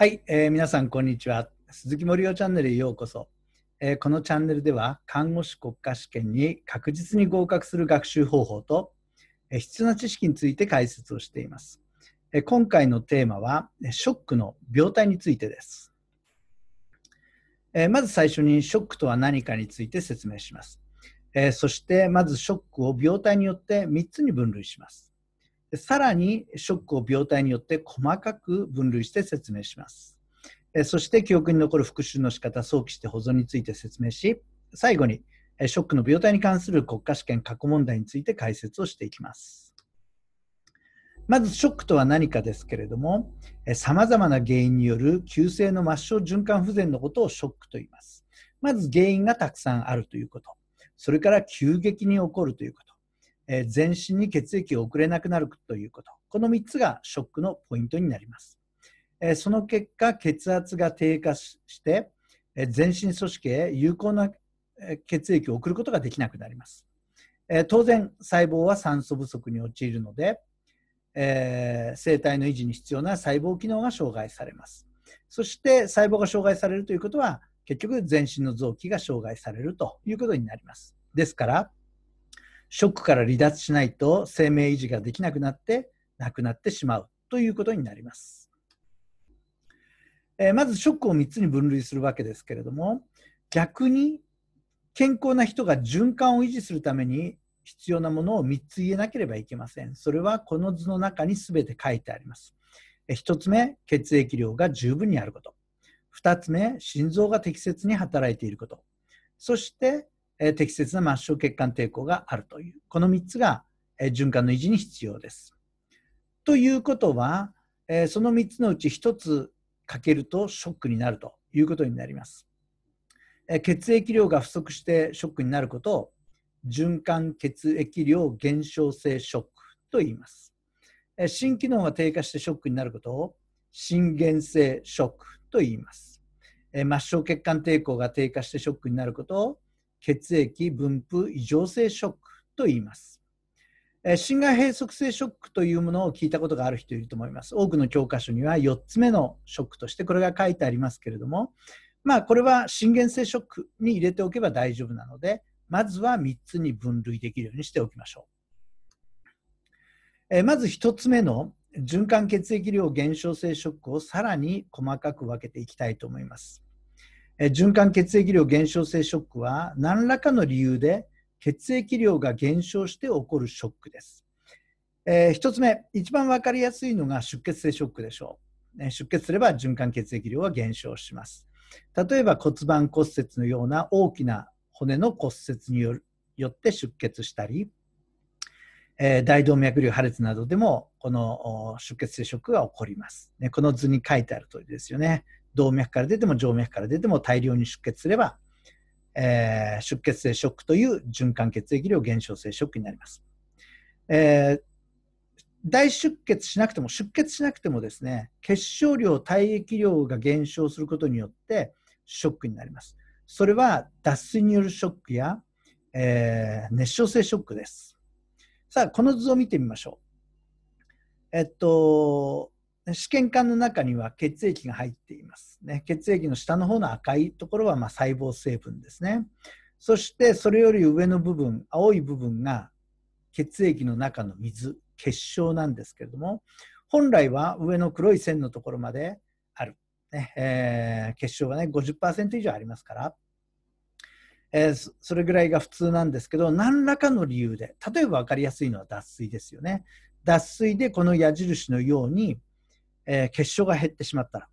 はい、えー、皆さんこんにちは。鈴木森夫チャンネルへようこそ、えー、このチャンネルでは看護師国家試験に確実に合格する学習方法と、えー、必要な知識について解説をしています。えー、今回のテーマはショックの病態についてです。えまず最初にショックとは何かについて説明します。えそしてまずショックを病態によって3つに分類します。さらにショックを病態によって細かく分類して説明しますそして記憶に残る復習の仕方早期して保存について説明し最後にショックの病態に関する国家試験過去問題について解説をしていきますまずショックとは何かですけれども様々な原因による急性の末梢循環不全のことをショックと言いますまず原因がたくさんあるということそれから急激に起こるということえ全身に血液を送れなくなるということ。この3つがショックのポイントになります。えその結果、血圧が低下して、え全身組織へ有効な血液を送ることができなくなります。え当然、細胞は酸素不足に陥るので、えー、生体の維持に必要な細胞機能が障害されます。そして細胞が障害されるということは結局全身の臓器が障害されるということになります。ですからショックから離脱しないと生命維持ができなくなって亡くなってしまうということになります。えー、まずショックを3つに分類するわけですけれども逆に健康な人が循環を維持するために必要なものを3つ言えなければいけません。それはこの図の中に全て書いてあります。1つ目、血液量が十分にあること。2つ目、心臓が適切に働いていること。そしてえ適切な末梢血管抵抗があるという、この3つが、え循環の維持に必要です。ということは、えその3つのうち1つかけるとショックになるということになります。え血液量が不足してショックになることを循環血液量減少性ショックと言います。え心機能が低下してショックになることを心原性ショックと言います。え末梢血管抵抗が低下してショックになることを血液分布異常性ショックと言います。心外閉塞性ショックというものを聞いたことがある人いると思います。多くの教科書には4つ目のショックとしてこれが書いてありますけれども、まあこれは心原性ショックに入れておけば大丈夫なので、まずは3つに分類できるようにしておきましょう。えまず1つ目の循環血液量減少性ショックをさらに細かく分けていきたいと思います。え循環血液量減少性ショックは何らかの理由で血液量が減少して起こるショックです。えー、1つ目、一番分かりやすいのが出血性ショックでしょう。出血すれば循環血液量は減少します。例えば骨盤骨折のような大きな骨の骨折によって出血したり、えー、大動脈瘤破裂などでもこの出血性ショックが起こります、ね。この図に書いてある通りですよね。動脈から出ても静脈から出ても大量に出血すれば、えー、出血性ショックという循環血液量減少性ショックになります。えー、大出血しなくても出血しなくてもですね血小量体液量が減少することによってショックになります。それは脱水によるショックや、えー、熱傷性ショックです。さあこの図を見てみましょう。えっと試験管の中には血液が入っています、ね。血液の下の方の赤いところはま細胞成分ですね。そしてそれより上の部分、青い部分が血液の中の水、結晶なんですけれども、本来は上の黒い線のところまである。ねえー、結晶がね、50%以上ありますから、えー、それぐらいが普通なんですけど、何らかの理由で、例えば分かりやすいのは脱水ですよね。脱水でこの矢印のようにえー、血小が減ってしまったら、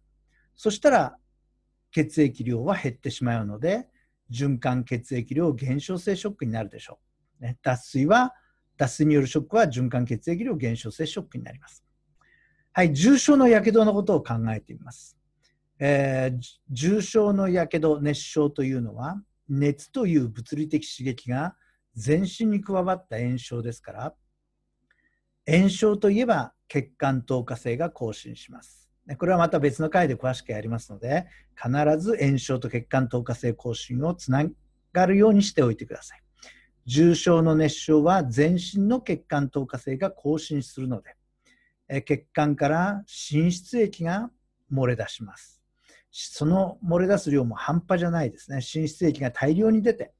そしたら血液量は減ってしまうので、循環血液量減少性ショックになるでしょう。ね、脱水は、脱水によるショックは循環血液量減少性ショックになります。はい、重症のやけどのことを考えてみます。えー、重症のやけど、熱症というのは、熱という物理的刺激が全身に加わった炎症ですから、炎症といえば血管透過性が更新します。これはまた別の回で詳しくやりますので、必ず炎症と血管透過性更新をつながるようにしておいてください。重症の熱症は全身の血管透過性が更新するので、血管から浸出液が漏れ出します。その漏れ出す量も半端じゃないですね。浸出液が大量に出て、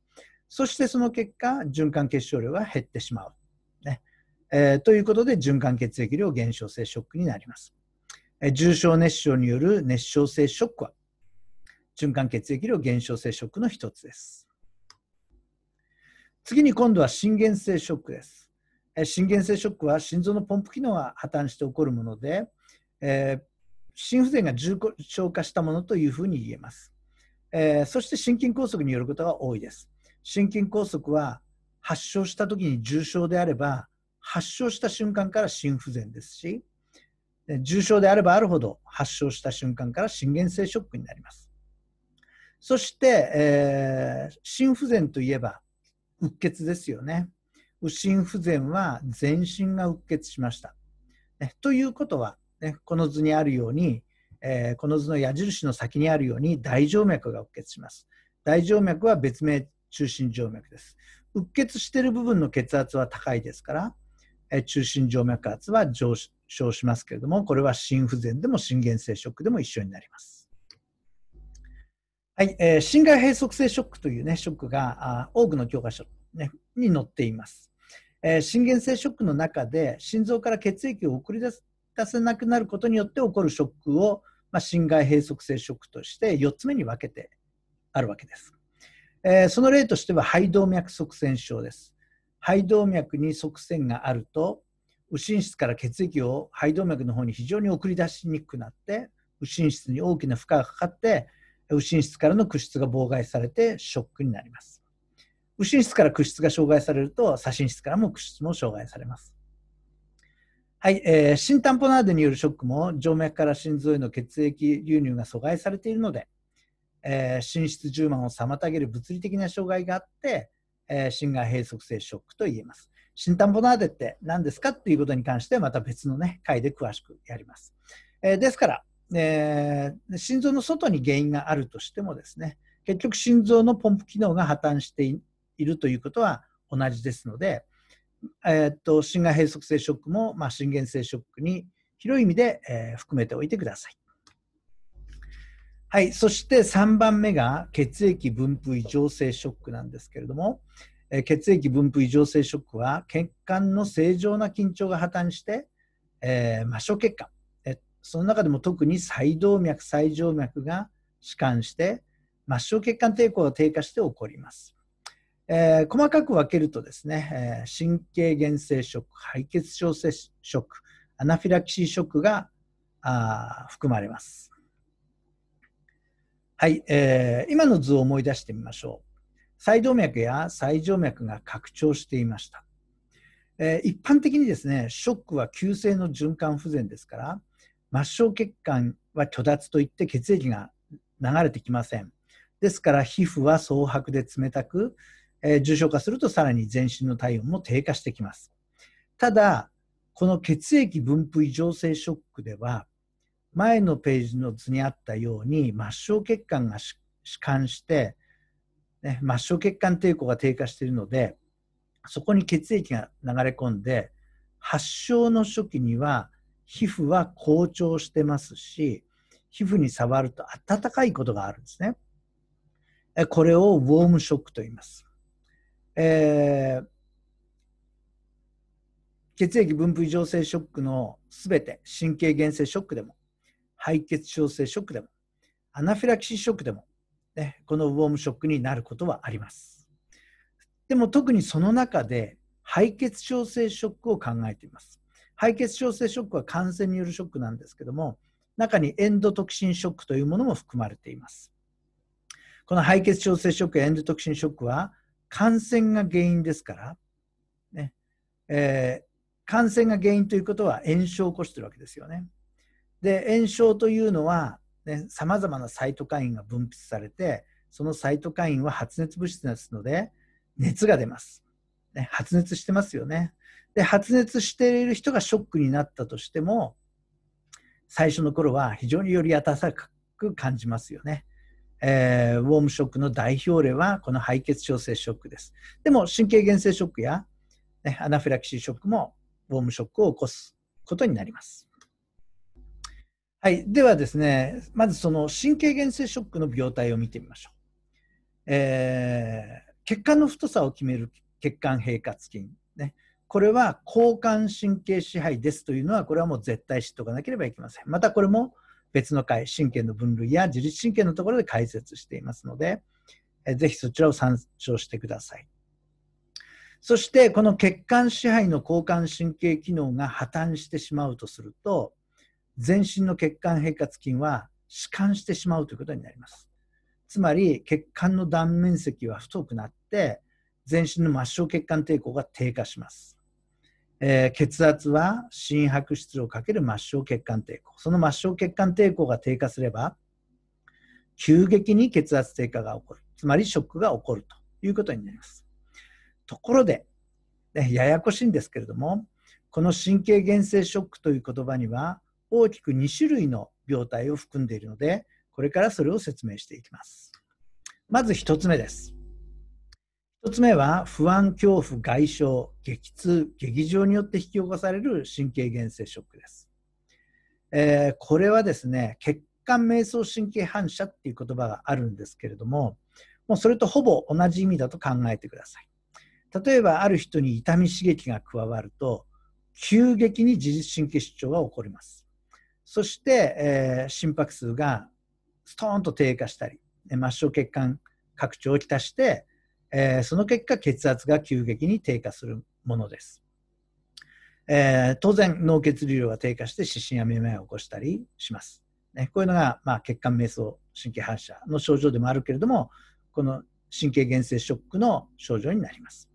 そしてその結果、循環血晶量が減ってしまう。えー、ということで循環血液量減少性ショックになります。えー、重症熱症による熱症性ショックは循環血液量減少性ショックの一つです。次に今度は心源性ショックです。えー、心源性ショックは心臓のポンプ機能が破綻して起こるもので、え心不全が重症化したものというふうに言えます。えそして心筋梗塞によることが多いです。心筋梗塞は発症した時に重症であれば発症した瞬間から心不全ですし、重症であればあるほど発症した瞬間から心原性ショックになります。そして、えー、心不全といえば、うっ血ですよね。心不全は全身がうっ血しました。ね、ということは、ね、この図にあるように、えー、この図の矢印の先にあるように大静脈がうっ血します。大静脈は別名中心静脈です。うっ血している部分の血圧は高いですから、中心静脈圧は上昇しますけれども、これは心不全でも心原性ショックでも一緒になります。はい、えー、心外閉塞性ショックという、ね、ショックがあ多くの教科書、ね、に載っています。えー、心原性ショックの中で心臓から血液を送り出せなくなることによって起こるショックを、まあ、心外閉塞性ショックとして4つ目に分けてあるわけです。えー、その例としては肺動脈塞栓症です。肺動脈に側線があると右心室から血液を肺動脈の方に非常に送り出しにくくなって右心室に大きな負荷がかかって右心室からの屈出が妨害されてショックになります右心室から屈出が障害されると左心室からも屈出も障害されますはい、えー、新タンポナーデによるショックも静脈から心臓への血液流入が阻害されているので、えー、心室充満を妨げる物理的な障害があってえー、心外閉塞性ショックと言えます。新タンボナーデって何ですかっていうことに関してはまた別のね、回で詳しくやります。えー、ですから、えー、心臓の外に原因があるとしてもですね、結局心臓のポンプ機能が破綻しているということは同じですので、えー、っと心外閉塞性ショックも、まあ、心性ショックに広い意味で、え含めておいてください。はい、そして3番目が血液分布異常性ショックなんですけれども、え血液分布異常性ショックは血管の正常な緊張が破綻して、えー、末梢血管、えその中でも特に細動脈細静脈が弛緩して末梢血管抵抗が低下して起こります、えー、細かく分けるとですね、えー、神経原性ショック敗血症性ショックアナフィラキシーショックが含まれますはい、えー、今の図を思い出してみましょう。細動脈や細静脈が拡張していました。えー、一般的にですね、ショックは急性の循環不全ですから、末梢血管は虚脱といって血液が流れてきません。ですから皮膚は蒼白で冷たく、えー、重症化するとさらに全身の体温も低下してきます。ただ、この血液分布異常性ショックでは、前のページの図にあったように末梢血管が弛緩して、ね、末梢血管抵抗が低下しているのでそこに血液が流れ込んで発症の初期には皮膚は膨張してますし皮膚に触ると温かいことがあるんですね。これをウォームショックと言います。えー、血液分布異常性ショックのすべて神経原性ショックでも敗血症性ショックでも、アナフィラキシーショックでも、ね、このウォームショックになることはあります。でも特にその中で、敗血症性ショックを考えています。敗血症性ショックは感染によるショックなんですけども、中にエンドトキシンショックというものも含まれています。この敗血症性ショックやエンドトキシンショックは感染が原因ですから、ねえー、感染が原因ということは炎症を起こしているわけですよね。で炎症というのはさまざまなサイトカインが分泌されてそのサイトカインは発熱物質ですので熱が出ます、ね、発熱してますよねで発熱している人がショックになったとしても最初の頃は非常により温かく感じますよね、えー、ウォームショックの代表例はこの敗血症性ショックですでも神経原性ショックや、ね、アナフィラキシーショックもウォームショックを起こすことになりますはい。ではですね、まずその神経原性ショックの病態を見てみましょう。えー、血管の太さを決める血管平滑筋。ね。これは交感神経支配ですというのは、これはもう絶対知っておかなければいけません。またこれも別の回、神経の分類や自律神経のところで解説していますので、えー、ぜひそちらを参照してください。そして、この血管支配の交感神経機能が破綻してしまうとすると、全身の血管平滑筋は弛緩してしまうということになります。つまり血管の断面積は太くなって全身の末梢血管抵抗が低下します、えー、血圧は心拍質をかける末梢血管抵抗その末梢血管抵抗が低下すれば急激に血圧低下が起こるつまりショックが起こるということになりますところで、ね、ややこしいんですけれどもこの神経原性ショックという言葉には大きく2種類の病態を含んでいるのでこれからそれを説明していきますまず1つ目です1つ目は不安恐怖外傷激痛激情によって引き起こされる神経原性ショックです、えー、これはですね血管迷走神経反射っていう言葉があるんですけれどももうそれとほぼ同じ意味だと考えてください例えばある人に痛み刺激が加わると急激に自律神経失調が起こりますそして、えー、心拍数がストーンと低下したり、末梢血管拡張をきたして、えー、その結果血圧が急激に低下するものです。えー、当然、脳血流量が低下して失神やめまいを起こしたりします。ね、こういうのが、まあ、血管迷走神経反射の症状でもあるけれども、この神経原性ショックの症状になります。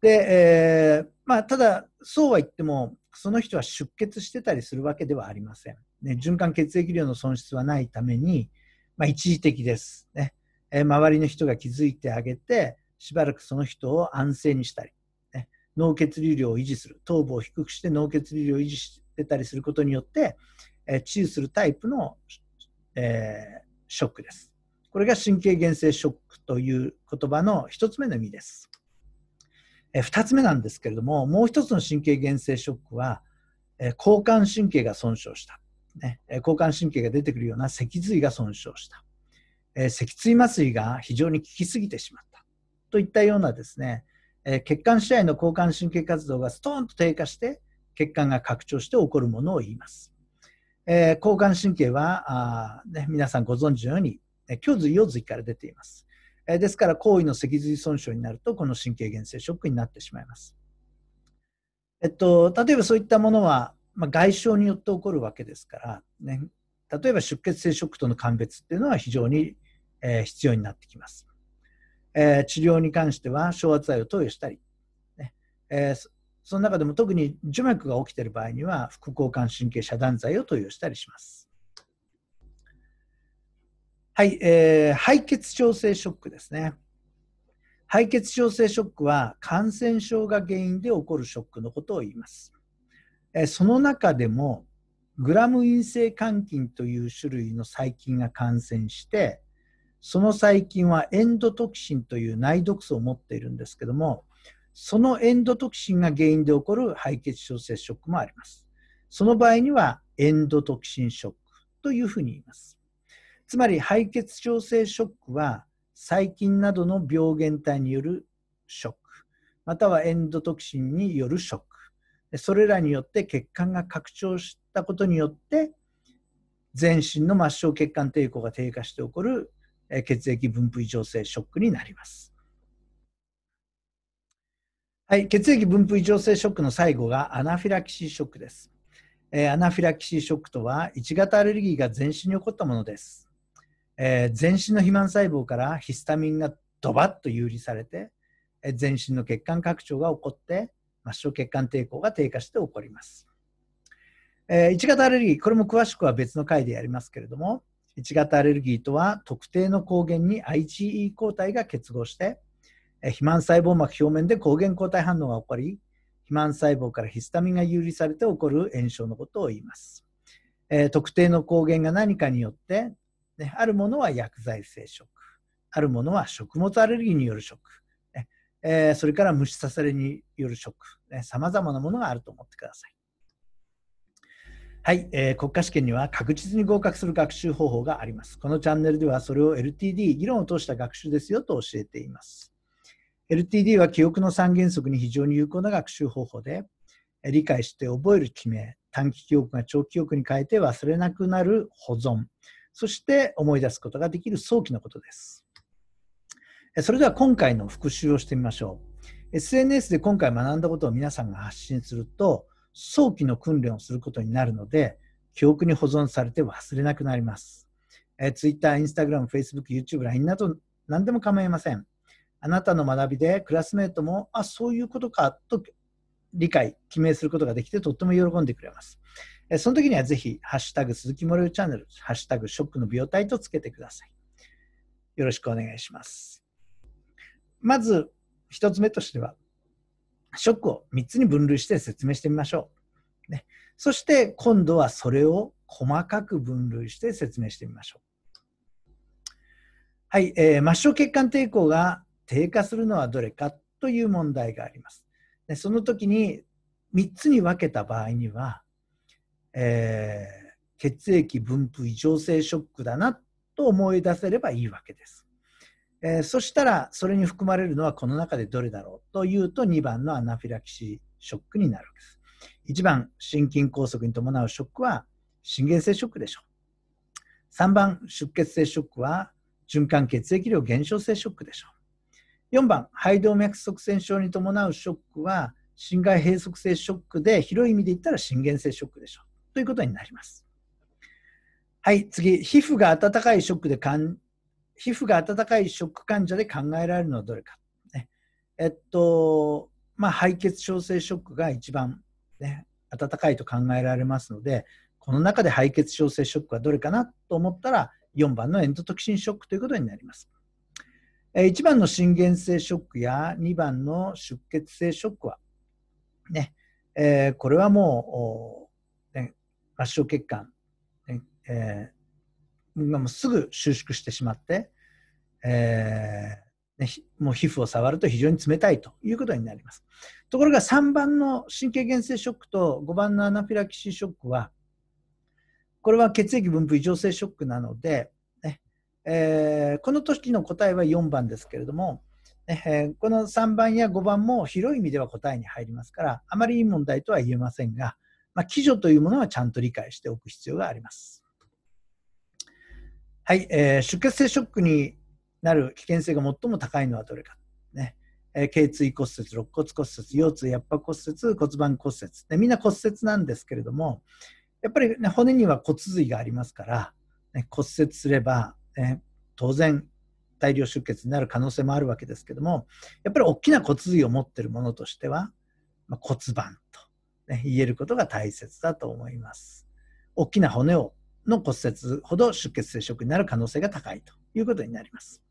で、えー、まあ、ただ、そうは言っても、その人は出血してたりするわけではありません。ね、循環血液量の損失はないために、まあ、一時的です、ねえー、周りの人が気づいてあげて、しばらくその人を安静にしたり、ね、脳血流量を維持する、頭部を低くして脳血流量を維持してたりすることによって、えー、治癒するタイプの、えー、ショックです。これが神経原性ショックという言葉の1つ目の意味です。2つ目なんですけれどももう1つの神経原性ショックは、交感神経が損傷した、ね、交感神経が出てくるような脊髄が損傷した、脊椎麻酔が非常に効きすぎてしまったといったようなですね、血管支配の交感神経活動がストーンと低下して血管が拡張して起こるものを言います。え交感神経はあ、ね、皆さんご存知のように胸髄腰髄から出ています。えですから、行為の脊髄損傷になると、この神経原性ショックになってしまいます。えっと、例えばそういったものは、まあ、外傷によって起こるわけですから、ね、例えば出血性ショックとの鑑別っていうのは非常に、えー、必要になってきます。えー、治療に関しては昇圧剤を投与したり、ねえー、その中でも特に樹脈が起きている場合には副交感神経遮断剤を投与したりします。はい、えー、敗血症性ショックですね。敗血症性ショックは感染症が原因で起こるショックのことを言います。えー、その中でもグラム陰性肝菌という種類の細菌が感染して、その細菌はエンドトキシンという内毒素を持っているんですけども、そのエンドトキシンが原因で起こる敗血症性ショックもあります。その場合にはエンドトキシンショックというふうに言います。つまり敗血症性ショックは細菌などの病原体によるショックまたはエンドトキシンによるショックそれらによって血管が拡張したことによって全身の末梢血管抵抗が低下して起こる血液分布異常性ショックになります。はい、血液分布異常性ショックの最後がアナフィラキシーショックです。えアナフィラキシーショックとは1型アレルギーが全身に起こったものです。えー、全身の肥満細胞からヒスタミンがドバッと有利されて、えー、全身の血管拡張が起こって末梢血管抵抗が低下して起こります、えー、1型アレルギーこれも詳しくは別の回でやりますけれども1型アレルギーとは特定の抗原に IgE 抗体が結合して、えー、肥満細胞膜表面で抗原抗体反応が起こり肥満細胞からヒスタミンが有利されて起こる炎症のことを言います、えー、特定の抗原が何かによってね、あるものは薬剤性食。あるものは食物アレルギーによる食。ねえー、それから虫刺されによる食。さまざまなものがあると思ってください。はい、えー、国家試験には確実に合格する学習方法があります。このチャンネルではそれを LTD、議論を通した学習ですよと教えています。LTD は記憶の三原則に非常に有効な学習方法で、理解して覚える決め短期記憶が長期記憶に変えて忘れなくなる保存、そして思い出すことができる早期のことです。それでは今回の復習をしてみましょう。SNS で今回学んだことを皆さんが発信すると、早期の訓練をすることになるので、記憶に保存されて忘れなくなります。え Twitter、Instagram、Facebook、YouTube、LINE など何でも構いません。あなたの学びでクラスメートも、あ、そういうことかと理解、記名することができてとっても喜んでくれます。その時にはぜひ、ハッシュタグ鈴木もるチャンネル、ハッシュタグショックの病態とつけてください。よろしくお願いします。まず、1つ目としては、ショックを3つに分類して説明してみましょう。ね、そして、今度はそれを細かく分類して説明してみましょう。はい、えー、末梢血管抵抗が低下するのはどれかという問題があります。でその時に3つに分けた場合には、えー、血液分布異常性ショックだなと思い出せればいいわけです。えー、そしたら、それに含まれるのはこの中でどれだろうというと2番のアナフィラキシーショックになるわけです。1番、心筋梗塞に伴うショックは心原性ショックでしょう。3番、出血性ショックは循環血液量減少性ショックでしょう。4番、肺動脈側栓症に伴うショックは心外閉塞性ショックで、広い意味で言ったら心原性ショックでしょう。ということになります。はい、次、皮膚が温かいショックでかん、皮膚が温かいショック患者で考えられるのはどれか。ね、えっと、まあ、敗血症性ショックが一番、ね、温かいと考えられますので、この中で敗血症性ショックはどれかなと思ったら、4番のエントトキシンショックということになります。1番の心源性ショックや2番の出血性ショックは、ね、えー、これはもう、圧小血管、えー、今もすぐ収縮してしまって、えー、ね、もう皮膚を触ると非常に冷たいということになります。ところが3番の神経原性ショックと5番のアナフィラキシーショックは、これは血液分布異常性ショックなので、ねえー、この時の答えは4番ですけれども、えー、この3番や5番も広い意味では答えに入りますからあまりいい問題とは言えませんがまあ、基準というものはちゃんと理解しておく必要があります。はい、えー、出血性ショックになる危険性が最も高いのはどれか。ねえー、頸椎骨折、肋骨骨折、腰痛、やっぱ骨折、骨盤骨折で、みんな骨折なんですけれども、やっぱり、ね、骨には骨髄がありますから、ね、骨折すれば、ね、当然大量出血になる可能性もあるわけですけどもやっぱり大きな骨髄を持ってるものとしては、まあ、骨盤とね、言えることが大切だと思います。大きな骨をの骨折ほど出血性ショックになる可能性が高いということになります。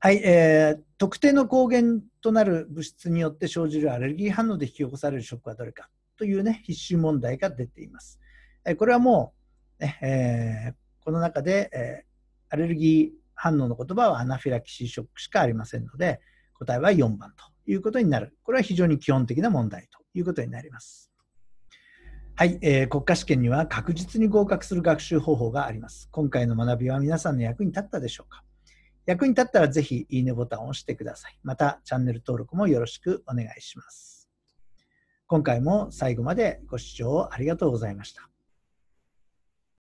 はい、えー、特定の抗原となる物質によって生じるアレルギー反応で引き起こされるショックはどれかというね必修問題が出ています。えこれはもう、ねえー、この中で、えー、アレルギー反応の言葉はアナフィラキシーショックしかありませんので答えは4番ということになる。これは非常に基本的な問題ということになります。はい、えー、国家試験には確実に合格する学習方法があります。今回の学びは皆さんの役に立ったでしょうか役に立ったらぜひいいねボタンを押してください。またチャンネル登録もよろしくお願いします。今回も最後までご視聴ありがとうございました。